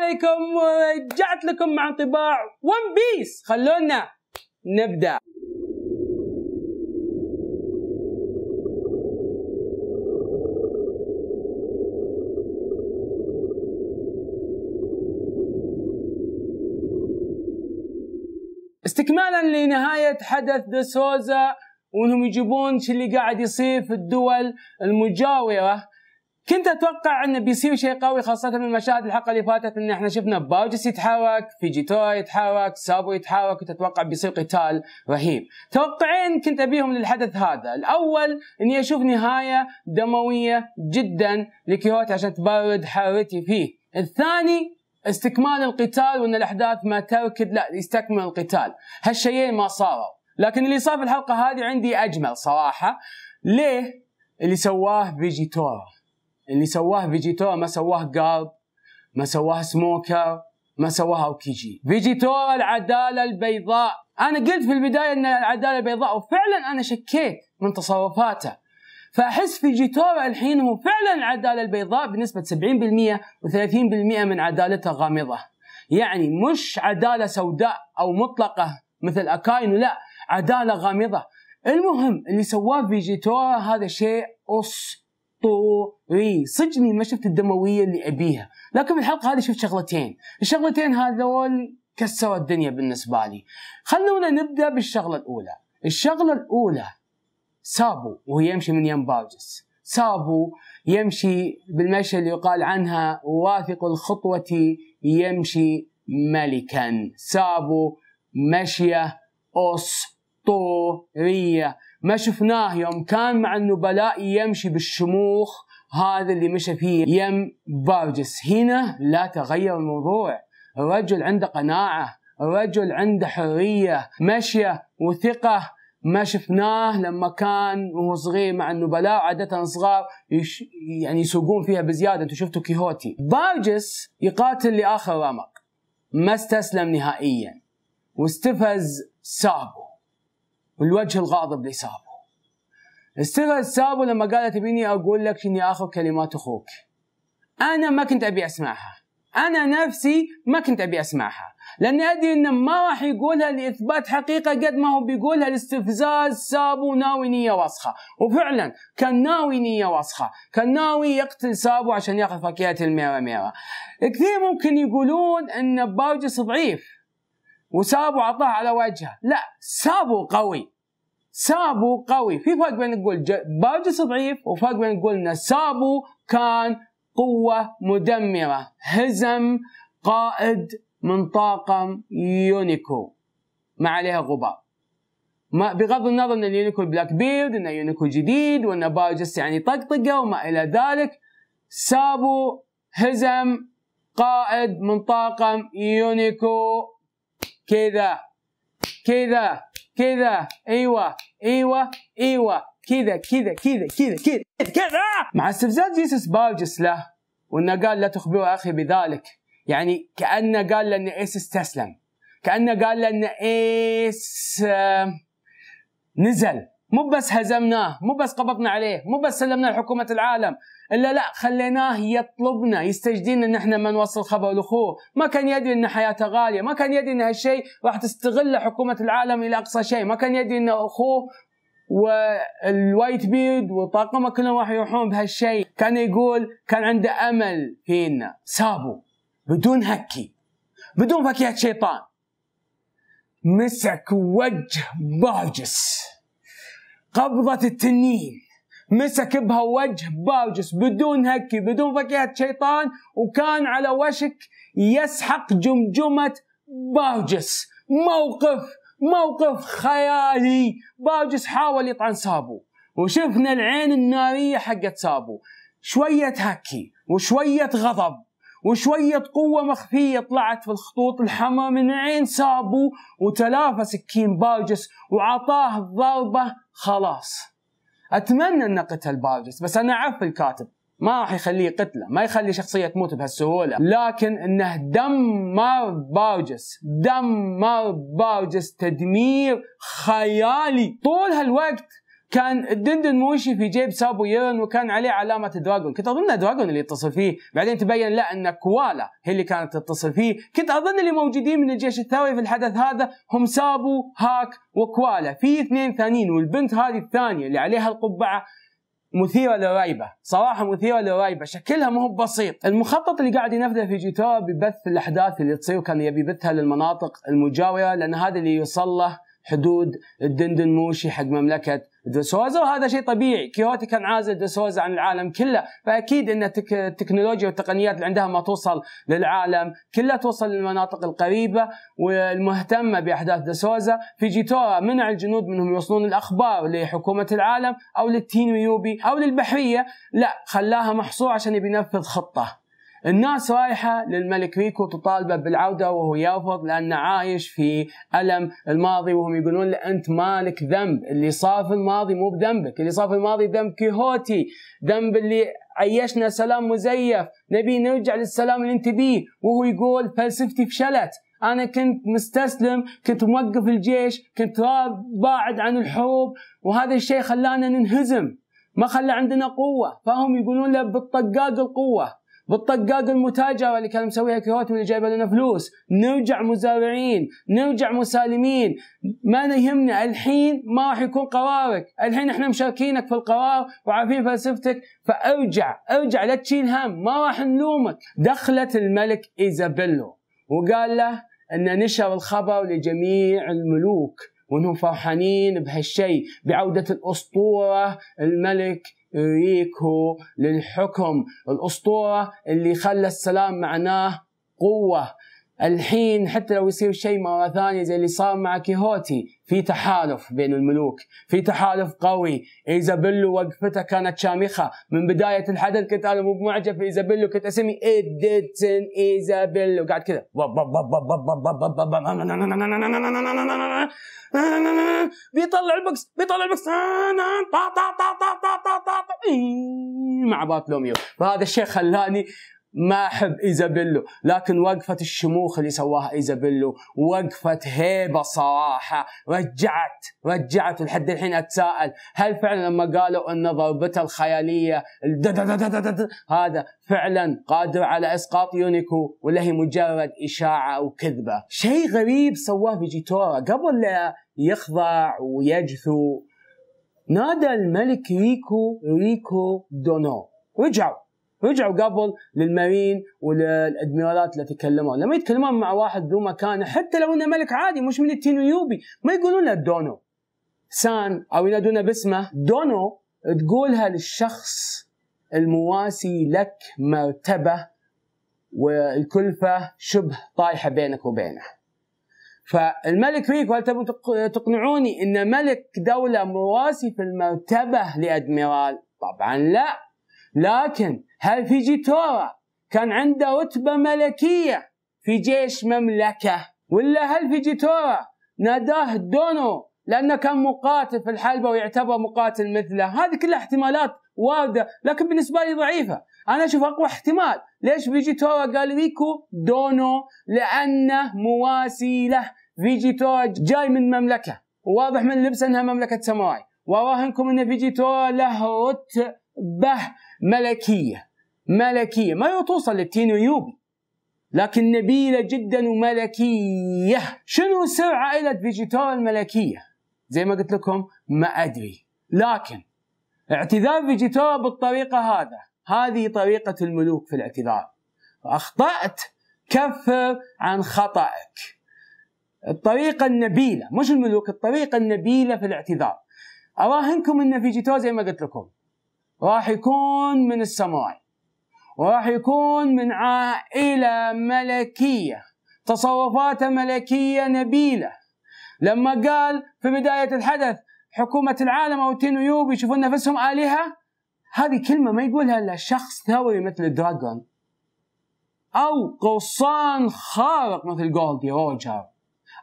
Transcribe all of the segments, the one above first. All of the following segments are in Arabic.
عليكم ورجعت لكم مع انطباع ون بيس خلونا نبدأ استكمالا لنهاية حدث دسوزا وانهم يجيبون شو اللي قاعد يصير في الدول المجاورة كنت اتوقع انه بيصير شيء قوي خاصه من المشاهد الحلقه اللي فاتت ان احنا شفنا باوجس يتحرك فيجيتورا يتحرك سابو يتحرك كنت اتوقع بيصير قتال رهيب توقعين كنت ابيهم للحدث هذا الاول اني اشوف نهايه دمويه جدا لكيوت عشان تبرد حارتي فيه الثاني استكمال القتال وان الاحداث ما تركد لا يستكمل القتال هالشيئين ما صاروا لكن اللي صار في الحلقه هذه عندي اجمل صراحه ليه اللي سواه فيجيتورا اللي سواه فيجيتورا ما سواه جارب ما سواه سموكر ما سواها اوكيجي فيجيتورا العداله البيضاء انا قلت في البدايه ان العداله البيضاء وفعلا انا شكيت من تصرفاته فاحس فيجيتورا الحين هو فعلا العداله البيضاء بنسبه 70% و30% من عدالته غامضه يعني مش عداله سوداء او مطلقه مثل اكاينو لا عداله غامضه المهم اللي سواه فيجيتورا هذا شيء أص طوري صدقني ما شفت الدمويه اللي ابيها، لكن في الحلقة هذه شفت شغلتين، الشغلتين هذول كسروا الدنيا بالنسبه لي. خلونا نبدا بالشغله الاولى، الشغله الاولى سابو وهو يمشي من يم بارجس، سابو يمشي بالمشي اللي يقال عنها واثق الخطوه يمشي ملكا، سابو مشيه اسطوريه ما شفناه يوم كان مع النبلاء يمشي بالشموخ هذا اللي مشى فيه يم بارجس هنا لا تغير الموضوع الرجل عنده قناعة الرجل عنده حرية مشية وثقة ما شفناه لما كان وهو صغير مع النبلاء عادة صغار يش يعني يسوقون فيها بزيادة انتم شفتوا كيهوتي بارجس يقاتل لآخر رمق ما استسلم نهائيا واستفز سابو بالوجه الغاضب لسابو استغل سابو لما قالت تبيني اقول لك اني اخذ كلمات اخوك انا ما كنت ابي اسمعها انا نفسي ما كنت ابي اسمعها لاني ادري انه ما راح يقولها لاثبات حقيقه قد ما هو بيقولها لاستفزاز سابو ناوي نيه وسخه وفعلا كان ناوي نيه وسخه كان ناوي يقتل سابو عشان ياخذ فاكهه الميرا ميرا كثير ممكن يقولون ان باوجس ضعيف وسابو عطاه على وجهه لا سابو قوي سابو قوي في فرق بين نقول باجس ضعيف وفرق بين نقول ان سابو كان قوة مدمرة هزم قائد من طاقم يونيكو ما عليها غبار ما بغض النظر ان اليونيكو بلاك بيرد ان يونيكو جديد وان باجس يعني طقطقه وما الى ذلك سابو هزم قائد من طاقم يونيكو كذا كذا كذا ايوه ايوه ايوه كذا كذا كذا كذا كذا كذا مع استفزاز جيسوس باوجس له وانه قال لا تخبره اخي بذلك يعني كانه قال له ان ايس استسلم كانه قال له ان ايس آه، نزل مو بس هزمناه مو بس قبضنا عليه مو بس سلمنا لحكومه العالم الا لا خليناه يطلبنا يستجدينا ان احنا ما نوصل خبر لاخوه، ما كان يدري ان حياته غاليه، ما كان يدري ان هالشيء راح تستغله حكومه العالم الى اقصى شيء، ما كان يدري ان اخوه والوايت بيرد وطاقمه كلهم راح يروحون بهالشيء، كان يقول كان عنده امل فينا، سابوا بدون هكي بدون فكيه شيطان مسك وجه باجس قبضه التنين مسك بها وجه باوجس بدون هكي بدون فكيهة شيطان وكان على وشك يسحق جمجمة باوجس موقف موقف خيالي باوجس حاول يطعن سابو وشفنا العين النارية حقت سابو شوية هكي وشوية غضب وشوية قوة مخفية طلعت في الخطوط الحمراء من عين سابو وتلافى سكين باوجس وعطاه ضربة خلاص اتمنى انه قتل بارجس بس انا اعرف الكاتب ما راح يخليه قتله ما يخلي شخصيه تموت بهالسهوله لكن انه دمر بارجس دمر بارجس تدمير خيالي طول هالوقت كان الدندن موشي في جيب سابو يرن وكان عليه علامه دراجون كنت اظن دراجون اللي يتصل فيه بعدين تبين لا ان كوالا هي اللي كانت تتصل فيه كنت اظن اللي موجودين من الجيش الثوري في الحدث هذا هم سابو هاك وكوالا في اثنين ثانيين والبنت هذه الثانيه اللي عليها القبعه مثيره للريبه، صراحه مثيره للريبه، شكلها مو بسيط، المخطط اللي قاعد ينفذه فيجيتارا ببث الاحداث اللي تصير كان يبي يبثها للمناطق المجاوره لان هذا اللي يوصل له حدود الدندن موشي حق مملكه دوسوزا وهذا شيء طبيعي كيوتي كان عازل دوسوزا عن العالم كله فاكيد ان التكنولوجيا والتقنيات اللي عندها ما توصل للعالم كلها توصل للمناطق القريبه والمهتمه باحداث في فيجيتورا منع الجنود منهم يوصلون الاخبار لحكومه العالم او للتين للتينويوبي او للبحريه لا خلاها محصور عشان ينفذ خطه الناس رايحة للملك ريكو تطالبه بالعودة وهو يرفض لأنه عايش في ألم الماضي وهم يقولون له أنت مالك ذنب اللي صار في الماضي مو بذنبك اللي صار في الماضي ذنب كيهوتي ذنب اللي عيشنا سلام مزيف نبي نرجع للسلام اللي انت بيه وهو يقول فلسفتي فشلت انا كنت مستسلم كنت موقف الجيش كنت باعد عن الحروب وهذا الشيء خلانا ننهزم ما خلى عندنا قوه فهم يقولون له بالطقاق القوه بالطقاق المتاجره اللي كان مسويها كيوت واللي جايبه لنا فلوس نرجع مزارعين نرجع مسالمين ما يهمنا الحين ما راح يكون قرارك الحين احنا مشاركينك في القرار وعارفين فلسفتك فارجع ارجع لا تشيل هم ما راح نلومك دخلت الملك ايزابيلو وقال له ان نشر الخبر لجميع الملوك وانهم فرحانين بهالشيء بعوده الاسطوره الملك يريكو للحكم الأسطورة اللي خلى السلام معناه قوة الحين حتى لو يصير شيء مرة ثانية زي اللي صار مع كيهوتي في تحالف بين الملوك في تحالف قوي إيزابيلو وقفته كانت شامخة من بداية الحدث كنت أنا مو معجب في إيزابيلو كنت أسمي إيديتن إيزابيلو قاعد كذا بيطلع البوكس بيطلع البوكس آه، نعم، مع بارتلوميو فهذا الشيء خلاني ما احب ايزابيلو لكن وقفه الشموخ اللي سواها ايزابيلو وقفه هيبه صراحه رجعت رجعت ولحد الحين اتساءل هل فعلا لما قالوا ان ضربته الخياليه هذا فعلا قادر على اسقاط يونيكو ولا هي مجرد اشاعه وكذبه شيء غريب سواه فيجيتورا قبل لا يخضع ويجثو نادى الملك ريكو ريكو دونو رجعوا رجعوا قبل للمارين وللادميرالات اللي تكلموا لما يتكلمون مع واحد ذو مكانه حتى لو انه ملك عادي مش من التينويوبي ما يقولون له دونو سان او ينادونه باسمه دونو تقولها للشخص المواسي لك مرتبه والكلفه شبه طايحه بينك وبينه فالملك ريك وهل تبون تقنعوني ان ملك دوله مواسي في المرتبه لادميرال؟ طبعا لا لكن هل فيجيتورا كان عنده رتبه ملكيه في جيش مملكه ولا هل فيجيتورا ناداه دونو لانه كان مقاتل في الحلبه ويعتبر مقاتل مثله، هذه كلها احتمالات وارده لكن بالنسبه لي ضعيفه، انا اشوف اقوى احتمال، ليش فيجيتورا قال ريكو دونو؟ لانه مواسي له، فيجي تو جاي من مملكه واضح من لبسه انها مملكه سماواي واراهنكم ان فيجي تو له رتبه ملكيه ملكيه ما توصل للتين ويوبي لكن نبيله جدا وملكيه شنو سر عائله فيجيتار الملكيه زي ما قلت لكم ما ادري لكن اعتذار فيجيتار بالطريقه هذا هذه طريقه الملوك في الاعتذار اخطات كفر عن خطأك الطريقه النبيله مش الملوك الطريقه النبيله في الاعتذار اراهنكم ان فيجيتو زي ما قلت لكم راح يكون من الساموراي وراح يكون من عائله ملكيه تصرفاته ملكيه نبيله لما قال في بدايه الحدث حكومه العالم او تينويوب يشوفون نفسهم الهه هذه كلمه ما يقولها الا شخص ثوري مثل دراجون او قرصان خارق مثل جولدي روجر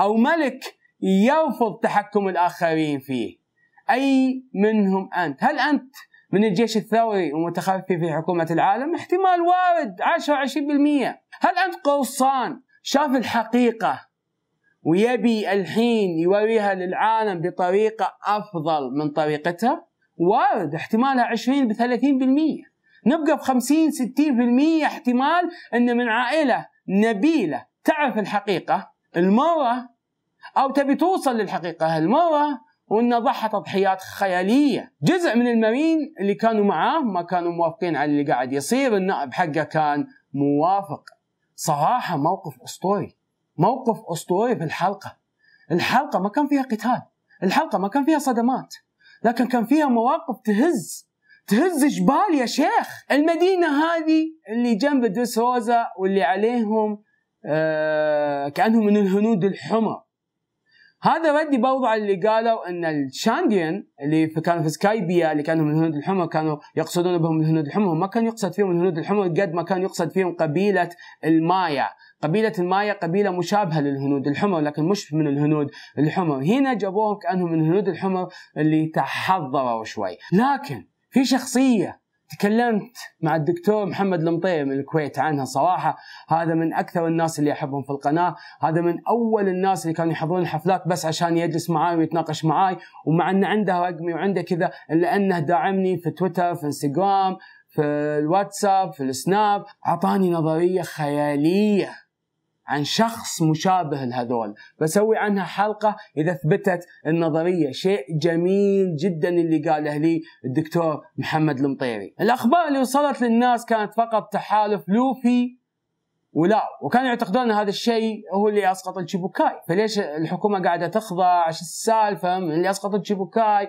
أو ملك يرفض تحكم الآخرين فيه أي منهم أنت هل أنت من الجيش الثوري ومتخفي في حكومة العالم احتمال وارد 10 20% هل أنت قرصان شاف الحقيقة ويبي الحين يوريها للعالم بطريقة أفضل من طريقتها وارد احتمالها 20 ب 30% نبقى ب 50 60% احتمال أن من عائلة نبيلة تعرف الحقيقة المرة او تبي توصل للحقيقه هالمره وانه ضحى تضحيات خياليه، جزء من المارين اللي كانوا معاه ما كانوا موافقين على اللي قاعد يصير، النائب حقه كان موافق. صراحه موقف اسطوري، موقف اسطوري في الحلقه. الحلقه ما كان فيها قتال، الحلقه ما كان فيها صدمات، لكن كان فيها مواقف تهز تهز جبال يا شيخ، المدينه هذه اللي جنب دريس روزا واللي عليهم آه كانهم من الهنود الحمر. هذا ردي برضو على اللي قالوا ان الشانديان اللي كانوا في سكايبيا اللي كانوا من الهنود الحمر كانوا يقصدون بهم الهنود الحمر ما كان يقصد فيهم الهنود الحمر قد ما كان يقصد فيهم قبيله المايا قبيلة المايا قبيلة مشابهة للهنود الحمر لكن مش من الهنود الحمر هنا جابوهم كأنهم من الهنود الحمر اللي تحضروا شوي لكن في شخصية تكلمت مع الدكتور محمد المطير من الكويت عنها صراحه هذا من اكثر الناس اللي احبهم في القناه هذا من اول الناس اللي كانوا يحضرون الحفلات بس عشان يجلس معاي ويتناقش معاي ومع انه عنده رقمي وعنده كذا الا انه داعمني في تويتر في انستغرام في الواتساب في السناب اعطاني نظريه خياليه عن شخص مشابه لهذول بسوي عنها حلقة إذا ثبتت النظرية شيء جميل جدا اللي قاله لي الدكتور محمد المطيري الأخبار اللي وصلت للناس كانت فقط تحالف لوفي ولا وكانوا يعتقدون ان هذا الشيء هو اللي اسقط الشيبوكاي فليش الحكومه قاعده تخضع عشان السالفه من اللي اسقط الشيبوكاي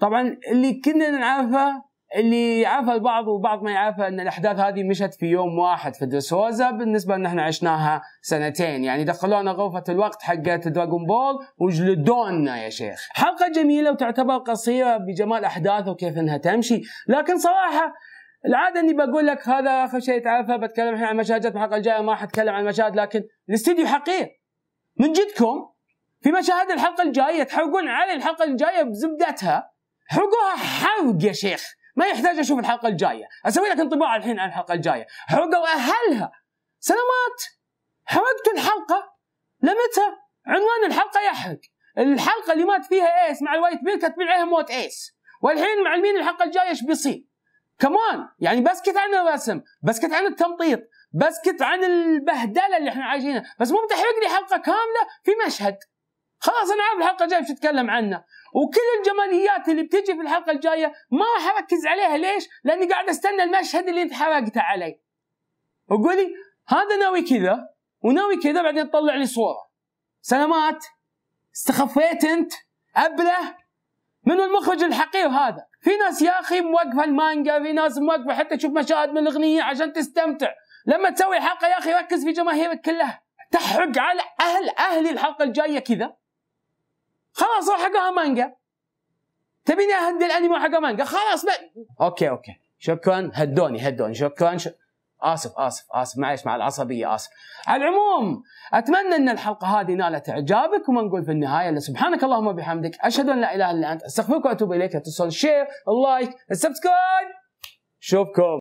طبعا اللي كنا نعرفه اللي يعافى البعض والبعض ما يعافى ان الاحداث هذه مشت في يوم واحد في درسوزا بالنسبه ان احنا عشناها سنتين يعني دخلونا غرفه الوقت حقت دراجون بول وجلدونا يا شيخ حلقه جميله وتعتبر قصيره بجمال احداثها وكيف انها تمشي لكن صراحه العاده اني بقول لك هذا اخر شيء تعرفه بتكلم الحين عن مشاهدات الحلقه الجايه ما حتكلم عن المشاهد لكن الاستديو حقير من جدكم في مشاهد الحلقه الجايه تحرقون علي الحلقه الجايه بزبدتها حرقوها حرق يا شيخ ما يحتاج اشوف الحلقه الجايه اسوي لك انطباع الحين عن الحلقه الجايه حرقوا اهلها سلامات حرقت الحلقه لمتى عنوان الحلقه يحرق الحلقه اللي مات فيها ايس مع الوايت بيل كاتبين عليها موت ايس والحين معلمين الحلقه الجايه ايش بيصير كمان يعني بسكت عن الرسم بسكت عن التمطيط بسكت عن البهدله اللي احنا عايشينها بس مو بتحرق لي حلقه كامله في مشهد خلاص انا عارف الحلقه الجايه بتتكلم عنه وكل الجماليات اللي بتجي في الحلقه الجايه ما راح اركز عليها ليش؟ لاني قاعد استنى المشهد اللي انت حرقته علي. وقولي هذا ناوي كذا وناوي كذا بعدين تطلع لي صوره. سلامات استخفيت انت ابله من المخرج الحقير هذا؟ في ناس يا اخي موقفه المانجا، في ناس موقفه حتى تشوف مشاهد من الاغنيه عشان تستمتع. لما تسوي حلقه يا اخي ركز في جماهيرك كلها. تحرق على اهل اهلي الحلقه الجايه كذا خلاص روح اقراها مانجا تبيني اهدي الانمي حق مانجا خلاص بقى. اوكي اوكي شكرا هدوني هدوني شكرا ش... اسف اسف اسف معلش مع العصبيه اسف على العموم اتمنى ان الحلقه هذه نالت اعجابك وما نقول في النهايه الا سبحانك اللهم وبحمدك اشهد ان لا اله الا انت استغفرك واتوب اليك لا تنسون الشير اللايك السبسكرايب شوفكم